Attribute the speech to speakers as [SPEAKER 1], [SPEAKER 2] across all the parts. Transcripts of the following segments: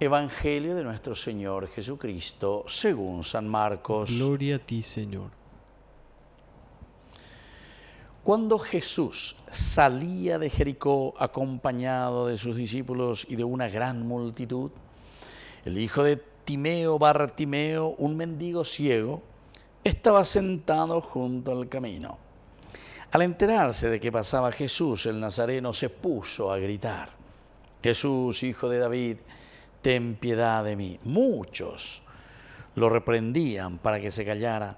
[SPEAKER 1] Evangelio de nuestro Señor Jesucristo, según San Marcos. Gloria a ti, Señor. Cuando Jesús salía de Jericó acompañado de sus discípulos y de una gran multitud, el hijo de Timeo Bartimeo, un mendigo ciego, estaba sentado junto al camino. Al enterarse de que pasaba Jesús, el Nazareno se puso a gritar, Jesús, hijo de David, ten piedad de mí. Muchos lo reprendían para que se callara,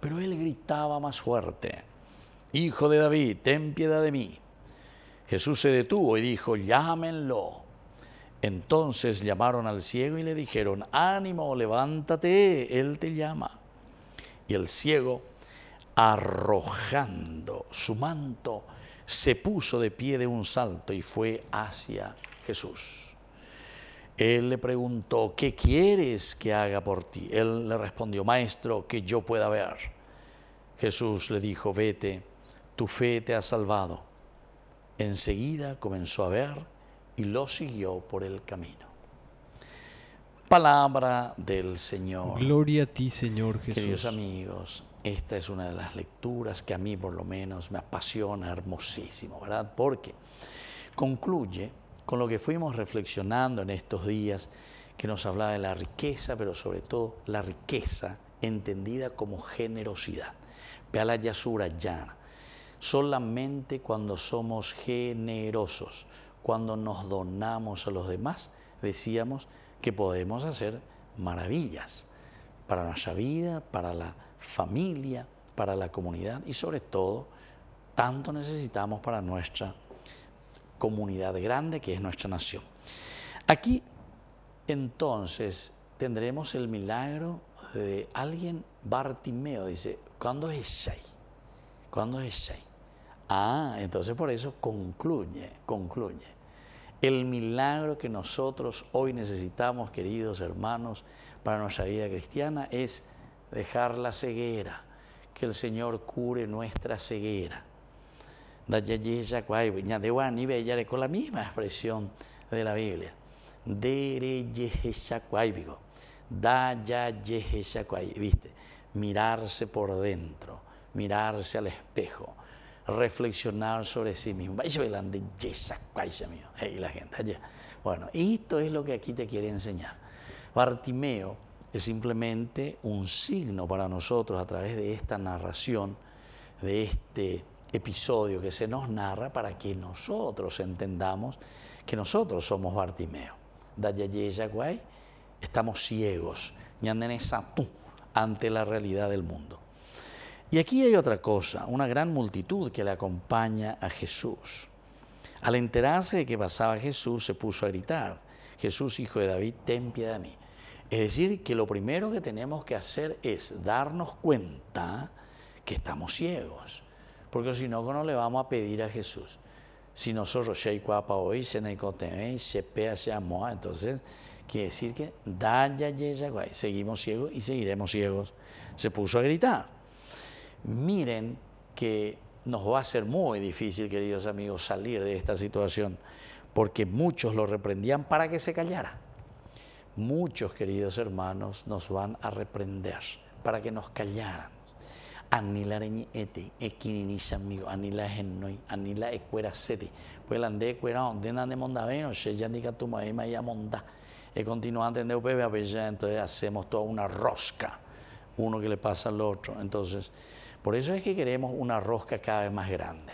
[SPEAKER 1] pero él gritaba más fuerte, Hijo de David, ten piedad de mí. Jesús se detuvo y dijo, llámenlo. Entonces llamaron al ciego y le dijeron, ánimo, levántate, él te llama. Y el ciego, arrojando su manto, se puso de pie de un salto y fue hacia Jesús. Él le preguntó, ¿qué quieres que haga por ti? Él le respondió, Maestro, que yo pueda ver. Jesús le dijo, vete, tu fe te ha salvado. Enseguida comenzó a ver y lo siguió por el camino. Palabra del Señor. Gloria a ti, Señor Jesús. Queridos amigos, esta es una de las lecturas que a mí por lo menos me apasiona hermosísimo, ¿verdad? Porque concluye con lo que fuimos reflexionando en estos días, que nos hablaba de la riqueza, pero sobre todo la riqueza entendida como generosidad. vea la Yasura Solamente cuando somos generosos, cuando nos donamos a los demás, decíamos que podemos hacer maravillas para nuestra vida, para la familia, para la comunidad y sobre todo tanto necesitamos para nuestra comunidad grande que es nuestra nación. Aquí entonces tendremos el milagro de alguien, Bartimeo, dice, ¿cuándo es Shai? ¿Cuándo es Shai? Ah, entonces por eso concluye, concluye. El milagro que nosotros hoy necesitamos, queridos hermanos, para nuestra vida cristiana es dejar la ceguera, que el Señor cure nuestra ceguera con la misma expresión de la Biblia. ¿Viste? Mirarse por dentro, mirarse al espejo, reflexionar sobre sí mismo. Y la gente allá. Bueno, esto es lo que aquí te quiere enseñar. Bartimeo es simplemente un signo para nosotros a través de esta narración, de este episodio que se nos narra para que nosotros entendamos que nosotros somos Bartimeo. estamos ciegos, ante la realidad del mundo. Y aquí hay otra cosa, una gran multitud que le acompaña a Jesús. Al enterarse de que pasaba Jesús, se puso a gritar, Jesús, hijo de David, ten piedad de mí. Es decir, que lo primero que tenemos que hacer es darnos cuenta que estamos ciegos porque si no, no le vamos a pedir a Jesús. Si nosotros, hoy, se se pea, se entonces quiere decir que daya seguimos ciegos y seguiremos ciegos. Se puso a gritar. Miren que nos va a ser muy difícil, queridos amigos, salir de esta situación, porque muchos lo reprendían para que se callara. Muchos, queridos hermanos, nos van a reprender para que nos callaran. Anila reñi ete, equininisa amigo, anila genoi, anila la sete. Pues ecuera donde nande veno, se ya indica tu maema y amonda. E continuante en DUPB, pues ya entonces hacemos toda una rosca, uno que le pasa al otro. Entonces, por eso es que queremos una rosca cada vez más grande,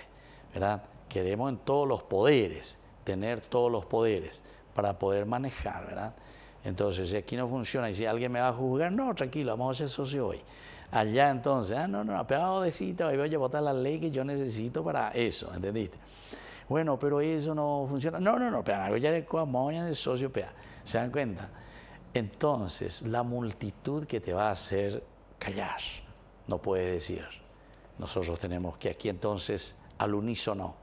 [SPEAKER 1] ¿verdad? Queremos en todos los poderes, tener todos los poderes para poder manejar, ¿verdad? Entonces, si aquí no funciona y si alguien me va a juzgar, no, tranquilo, vamos a ser socio hoy allá entonces, ah, no, no, apeado de cita, voy a votar la ley que yo necesito para eso, ¿entendiste? Bueno, pero eso no funciona. No, no, no, pero ya de cuamoña de socio, pea. ¿Se dan cuenta? Entonces, la multitud que te va a hacer callar, no puede decir. Nosotros tenemos que aquí entonces al unísono,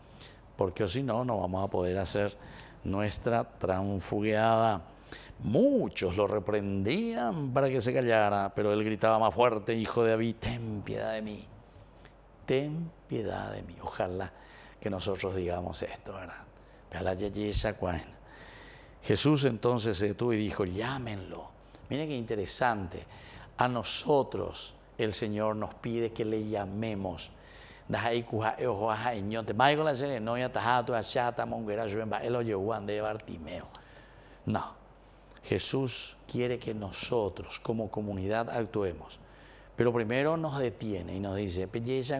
[SPEAKER 1] porque si no, no vamos a poder hacer nuestra transfugueada Muchos lo reprendían para que se callara, pero él gritaba más fuerte, hijo de David, ten piedad de mí, ten piedad de mí. Ojalá que nosotros digamos esto, ¿verdad? Jesús entonces se detuvo y dijo, llámenlo. Miren qué interesante. A nosotros el Señor nos pide que le llamemos. No, Jesús quiere que nosotros como comunidad actuemos. Pero primero nos detiene y nos dice, pero de calle, de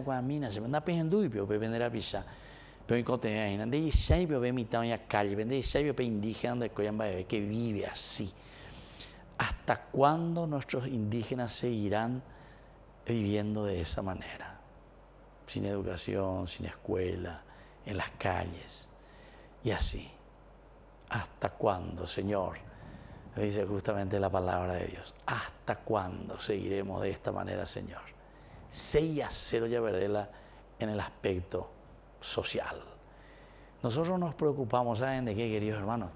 [SPEAKER 1] de que vive así. ¿Hasta cuándo nuestros indígenas seguirán viviendo de esa manera? Sin educación, sin escuela, en las calles y así. ¿Hasta cuándo, Señor? dice justamente la palabra de Dios. ¿Hasta cuándo seguiremos de esta manera, Señor? 6 a 0 en el aspecto social. Nosotros nos preocupamos, ¿saben de qué, queridos hermanos?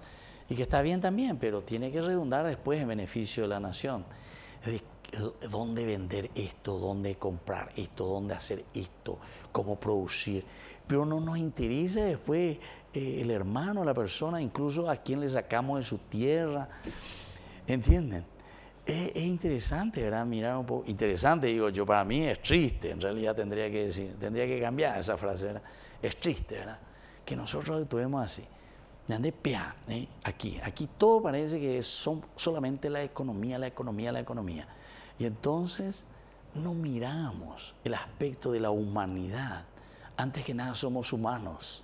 [SPEAKER 1] Y que está bien también, pero tiene que redundar después en beneficio de la nación. dónde vender esto, dónde comprar esto, dónde hacer esto, cómo producir. Pero no nos interesa después eh, el hermano, la persona, incluso a quien le sacamos de su tierra. ¿Entienden? Es, interesante, ¿verdad? Mirar un poco. Interesante, digo yo, para mí es triste, en realidad tendría que decir, tendría que cambiar esa frase, ¿verdad? Es triste, ¿verdad? Que nosotros actuemos así. De ¿eh? aquí, aquí todo parece que son solamente la economía, la economía, la economía. Y entonces no miramos el aspecto de la humanidad. Antes que nada somos humanos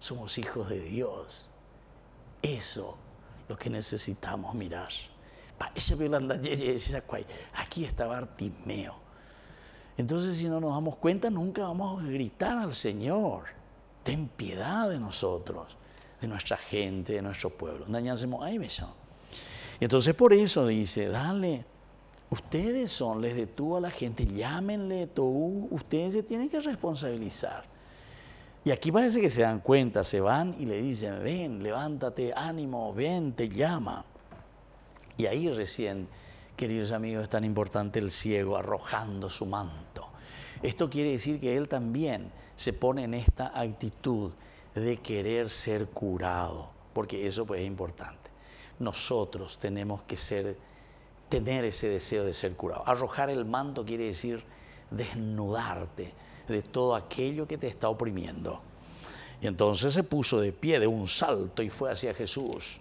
[SPEAKER 1] somos hijos de Dios. Eso es lo que necesitamos mirar. Aquí estaba Bartimeo. Entonces, si no nos damos cuenta, nunca vamos a gritar al Señor. Ten piedad de nosotros, de nuestra gente, de nuestro pueblo. ¿Ahí Y entonces por eso dice, dale, ustedes son, les detuvo a la gente, llámenle, tú, ustedes se tienen que responsabilizar. Y aquí parece que se dan cuenta, se van y le dicen, ven, levántate, ánimo, ven, te llama. Y ahí recién, queridos amigos, es tan importante el ciego arrojando su manto. Esto quiere decir que él también se pone en esta actitud de querer ser curado, porque eso pues es importante. Nosotros tenemos que ser, tener ese deseo de ser curado. Arrojar el manto quiere decir desnudarte, de todo aquello que te está oprimiendo. Y entonces se puso de pie de un salto y fue hacia Jesús.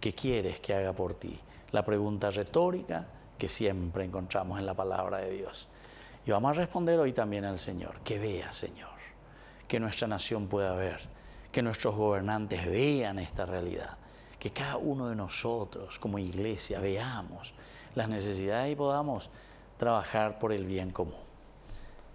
[SPEAKER 1] ¿Qué quieres que haga por ti? La pregunta retórica que siempre encontramos en la palabra de Dios. Y vamos a responder hoy también al Señor. Que vea, Señor, que nuestra nación pueda ver, que nuestros gobernantes vean esta realidad, que cada uno de nosotros como iglesia veamos las necesidades y podamos trabajar por el bien común.